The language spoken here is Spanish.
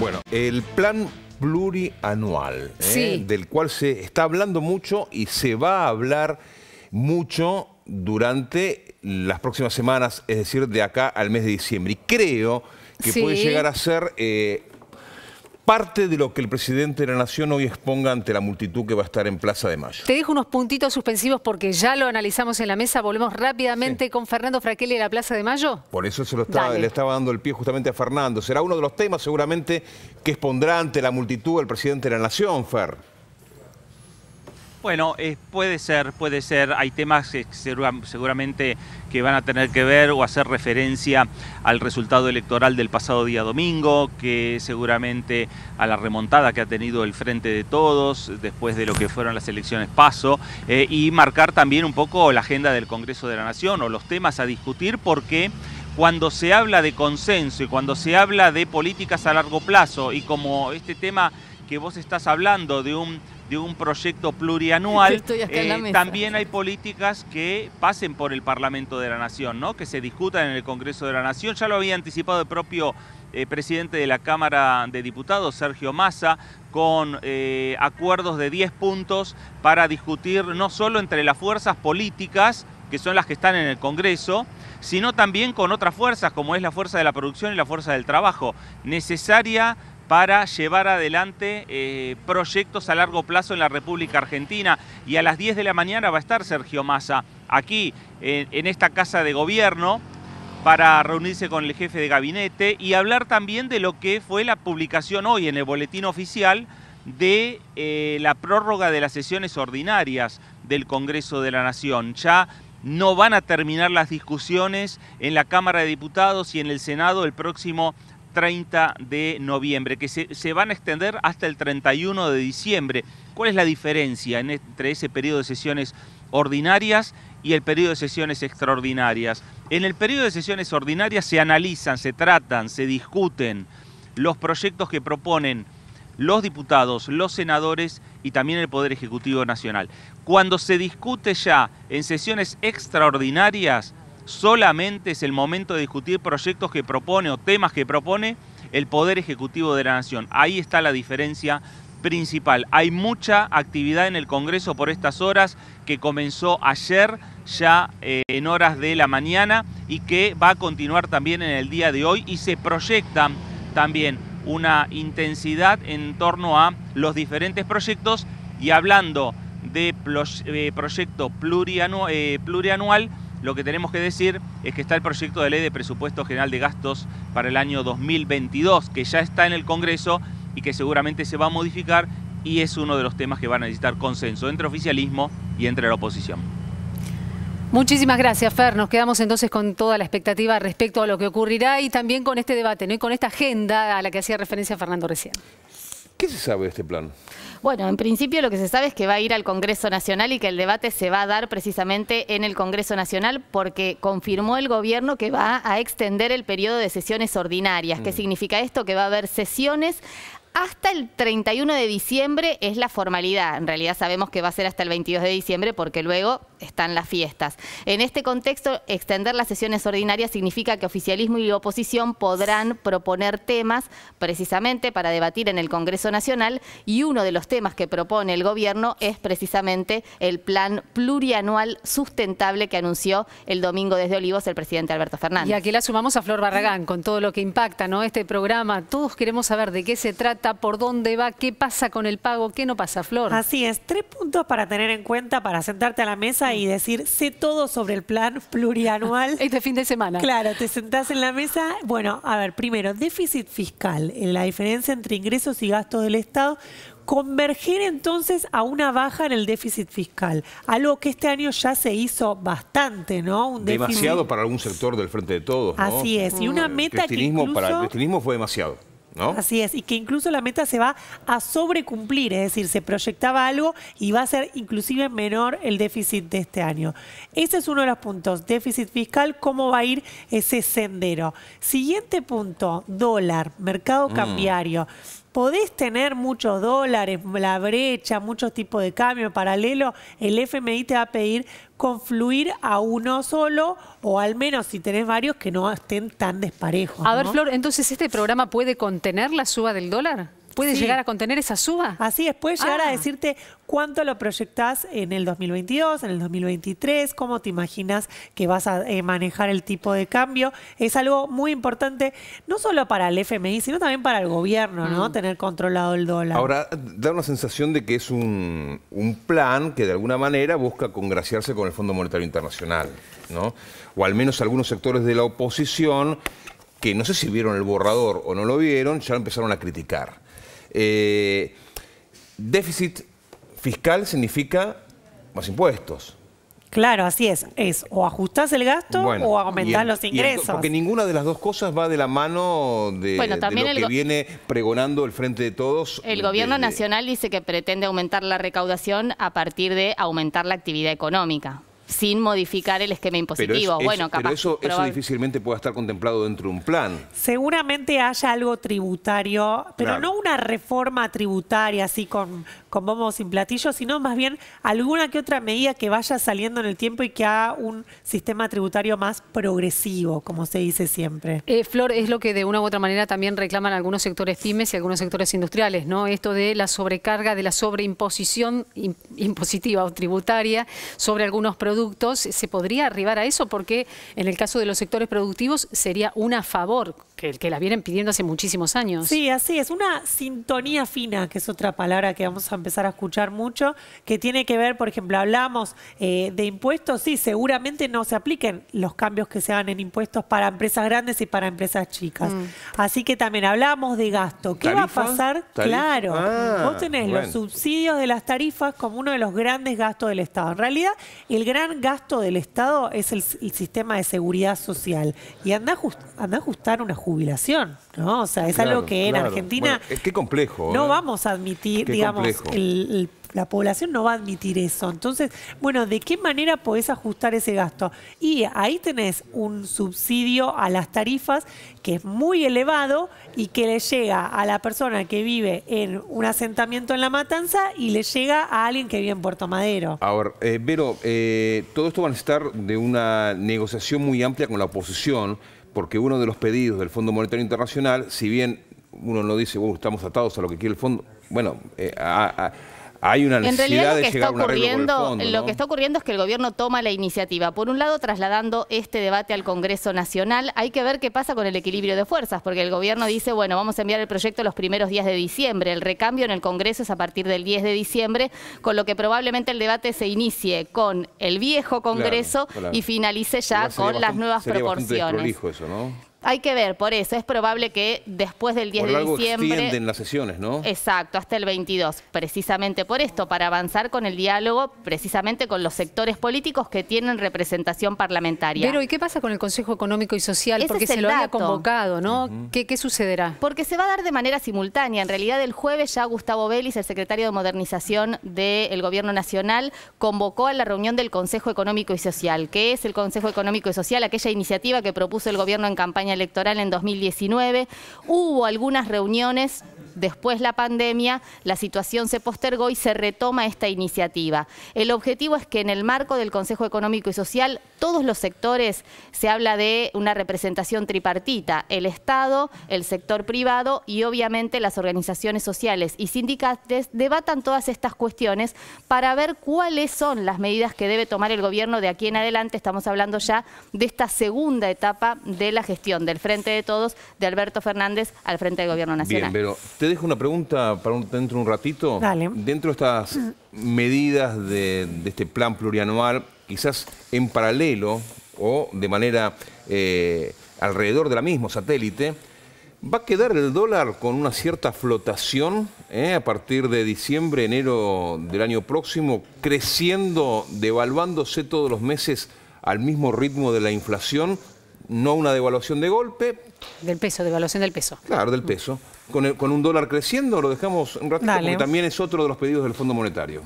Bueno, el plan plurianual, ¿eh? del cual se está hablando mucho y se va a hablar mucho durante las próximas semanas, es decir, de acá al mes de diciembre. Y creo que puede llegar a ser eh, parte de lo que el presidente de la Nación hoy exponga ante la multitud que va a estar en Plaza de Mayo. Te dejo unos puntitos suspensivos porque ya lo analizamos en la mesa. Volvemos rápidamente con Fernando Fraquelli de la Plaza de Mayo. Por eso se lo estaba, le estaba dando el pie justamente a Fernando. Será uno de los temas seguramente que expondrá ante la multitud el presidente de la Nación, Fer. Bueno, eh, puede ser, puede ser. Hay temas que seguramente que van a tener que ver o hacer referencia al resultado electoral del pasado día domingo, que seguramente a la remontada que ha tenido el Frente de Todos después de lo que fueron las elecciones paso, eh, y marcar también un poco la agenda del Congreso de la Nación o los temas a discutir porque cuando se habla de consenso y cuando se habla de políticas a largo plazo y como este tema que vos estás hablando de un de un proyecto plurianual, eh, también hay políticas que pasen por el Parlamento de la Nación, ¿no? que se discutan en el Congreso de la Nación. Ya lo había anticipado el propio eh, presidente de la Cámara de Diputados, Sergio Massa, con eh, acuerdos de 10 puntos para discutir no solo entre las fuerzas políticas, que son las que están en el Congreso, sino también con otras fuerzas, como es la fuerza de la producción y la fuerza del trabajo. Necesaria para llevar adelante eh, proyectos a largo plazo en la República Argentina. Y a las 10 de la mañana va a estar Sergio Massa aquí, en, esta Casa de Gobierno, para reunirse con el jefe de gabinete y hablar también de lo que fue la publicación hoy en el boletín oficial de eh, la prórroga de las sesiones ordinarias del Congreso de la Nación. Ya no van a terminar las discusiones en la Cámara de Diputados y en el Senado el próximo 30 de noviembre, que se, van a extender hasta el 31 de diciembre. ¿Cuál es la diferencia entre ese periodo de sesiones ordinarias y el periodo de sesiones extraordinarias? En el periodo de sesiones ordinarias se analizan, se tratan, se discuten los proyectos que proponen los diputados, los senadores y también el Poder Ejecutivo Nacional. Cuando se discute ya en sesiones extraordinarias, solamente es el momento de discutir proyectos que propone o temas que propone el Poder Ejecutivo de la Nación. Ahí está la diferencia principal. Hay mucha actividad en el Congreso por estas horas que comenzó ayer ya eh, en horas de la mañana y que va a continuar también en el día de hoy y se proyecta también una intensidad en torno a los diferentes proyectos y hablando de eh, proyecto eh, plurianual lo que tenemos que decir es que está el proyecto de ley de presupuesto general de gastos para el año 2022, que ya está en el Congreso y que seguramente se va a modificar y es uno de los temas que va a necesitar consenso entre oficialismo y entre la oposición. Muchísimas gracias, Fer. Nos quedamos entonces con toda la expectativa respecto a lo que ocurrirá y también con este debate, ¿no? y con esta agenda a la que hacía referencia Fernando recién. ¿Qué se sabe de este plan? Bueno, en principio lo que se sabe es que va a ir al Congreso Nacional y que el debate se va a dar precisamente en el Congreso Nacional porque confirmó el gobierno que va a extender el periodo de sesiones ordinarias. ¿Qué mm. significa esto? Que va a haber sesiones hasta el 31 de diciembre es la formalidad. En realidad sabemos que va a ser hasta el 22 de diciembre porque luego están las fiestas. En este contexto, extender las sesiones ordinarias significa que oficialismo y oposición podrán proponer temas precisamente para debatir en el Congreso Nacional y uno de los temas que propone el gobierno es precisamente el plan plurianual sustentable que anunció el domingo desde Olivos el presidente Alberto Fernández. Y aquí la sumamos a Flor Barragán con todo lo que impacta ¿no? este programa. Todos queremos saber de qué se trata, por dónde va, qué pasa con el pago, qué no pasa, Flor. Así es, tres puntos para tener en cuenta, para sentarte a la mesa y decir, sé todo sobre el plan plurianual. este fin de semana. Claro, te sentás en la mesa. Bueno, a ver, primero, déficit fiscal, la diferencia entre ingresos y gastos del Estado, converger entonces a una baja en el déficit fiscal, algo que este año ya se hizo bastante, ¿no? demasiado para algún sector del frente de todos. Así es, y una mm. meta que incluso... para El cristinismo fue demasiado. Así es, y que incluso la meta se va a sobrecumplir, es decir, se proyectaba algo y va a ser inclusive menor el déficit de este año. Ese es uno de los puntos, déficit fiscal, cómo va a ir ese sendero. Siguiente punto, dólar, mercado mm. cambiario podés tener muchos dólares, la brecha, muchos tipos de cambio paralelo, el FMI te va a pedir confluir a uno solo o al menos si tenés varios que no estén tan desparejos. A ver, Flor, entonces este programa puede contener la suba del dólar? puede llegar a contener esa suba. Así es, puede llegar a ah. decirte cuánto lo proyectás en el 2022, en el 2023, cómo te imaginas que vas a eh, manejar el tipo de cambio. Es algo muy importante, no solo para el FMI, sino también para el gobierno, ¿no? Mm. Tener controlado el dólar. Ahora, da una sensación de que es un, un plan que de alguna manera busca congraciarse con el Fondo Monetario Internacional, ¿no? O al menos algunos sectores de la oposición que no sé si vieron el borrador o no lo vieron, ya lo empezaron a criticar. Eh, déficit fiscal significa más impuestos. Claro, así es. Es o ajustás el gasto o aumentás los ingresos. porque ninguna de las dos cosas va de la mano de, lo que viene pregonando el Frente de Todos. El Gobierno Nacional dice que pretende aumentar la recaudación a partir de aumentar la actividad económica sin modificar el esquema impositivo. Pero bueno, capaz, eso, difícilmente pueda estar contemplado dentro de un plan. Seguramente haya algo tributario, pero no una reforma tributaria así con con bombos sin platillos, sino más bien alguna que otra medida que vaya saliendo en el tiempo y que haga un sistema tributario más progresivo, como se dice siempre. Eh, Flor, es lo que de una u otra manera también reclaman algunos sectores pymes y algunos sectores industriales, ¿no? Esto de la sobrecarga, de la sobreimposición impositiva o tributaria sobre algunos productos, ¿se podría arribar a eso? Porque en el caso de los sectores productivos sería una favor que, la vienen pidiendo hace muchísimos años. Sí, así es. Una sintonía fina, que es otra palabra que vamos a empezar a escuchar mucho, que tiene que ver, por ejemplo, hablamos eh, de impuestos, sí, seguramente no se apliquen los cambios que se hagan en impuestos para empresas grandes y para empresas chicas. Mm. Así que también hablamos de gasto. ¿Qué va a pasar? Claro. Ah, vos tenés los subsidios de las tarifas como uno de los grandes gastos del Estado. En realidad, el gran gasto del Estado es el, sistema de seguridad social. Y anda, anda a ajustar una justicia jubilación, ¿no? O sea, es algo que en Argentina... es que complejo. No ¿eh? vamos a admitir, digamos, la población no va a admitir eso. Entonces, bueno, ¿de qué manera podés ajustar ese gasto? Y ahí tenés un subsidio a las tarifas que es muy elevado y que le llega a la persona que vive en un asentamiento en La Matanza y le llega a alguien que vive en Puerto Madero. Ahora, eh, Vero, eh, todo esto va a necesitar de una negociación muy amplia con la oposición porque uno de los pedidos del Fondo Monetario Internacional, si bien uno no dice, estamos atados a lo que quiere el fondo, bueno, eh, a hay una necesidad realidad de llegar está ocurriendo, a un Lo que está ocurriendo es que el gobierno toma la iniciativa. Por un lado, trasladando este debate al Congreso Nacional, hay que ver qué pasa con el equilibrio de fuerzas, porque el gobierno dice, bueno, vamos a enviar el proyecto los primeros días de diciembre. El recambio en el Congreso es a partir del 10 de diciembre, con lo que probablemente el debate se inicie con el viejo Congreso y finalice ya con las nuevas proporciones. Hay que ver, por eso es probable que después del 10 de diciembre. las sesiones, ¿no? Exacto, hasta el 22. Precisamente por esto, para avanzar con el diálogo, precisamente con los sectores políticos que tienen representación parlamentaria. Pero, ¿y qué pasa con el Consejo Económico y Social? Porque se lo haya había convocado, ¿no? ¿Qué, ¿Qué sucederá? Porque se va a dar de manera simultánea. En realidad, el jueves ya Gustavo Vélez, el secretario de Modernización del Gobierno Nacional, convocó a la reunión del Consejo Económico y Social. que es el Consejo Económico y Social? Aquella iniciativa que propuso el gobierno en campaña electoral en 2019. Hubo algunas reuniones Después la pandemia, la situación se postergó y se retoma esta iniciativa. El objetivo es que en el marco del Consejo Económico y Social, todos los sectores, se habla de una representación tripartita, el Estado, el sector privado y obviamente las organizaciones sociales y sindicatos debatan todas estas cuestiones para ver cuáles son las medidas que debe tomar el gobierno de aquí en adelante. Estamos hablando ya de esta segunda etapa de la gestión del Frente de Todos de Alberto Fernández al frente del Gobierno Nacional. Bien, pero te dejo una pregunta para dentro de un ratito. Dentro de estas medidas de, este plan plurianual, quizás en paralelo o de manera eh, alrededor de la misma satélite, ¿va a quedar el dólar con una cierta flotación eh, a partir de diciembre, enero del año próximo, creciendo, devaluándose todos los meses al mismo ritmo de la inflación? No una devaluación de golpe. Del peso, devaluación del peso. Claro, del peso con, un dólar creciendo, lo dejamos un ratito porque también es otro de los pedidos del Fondo Monetario.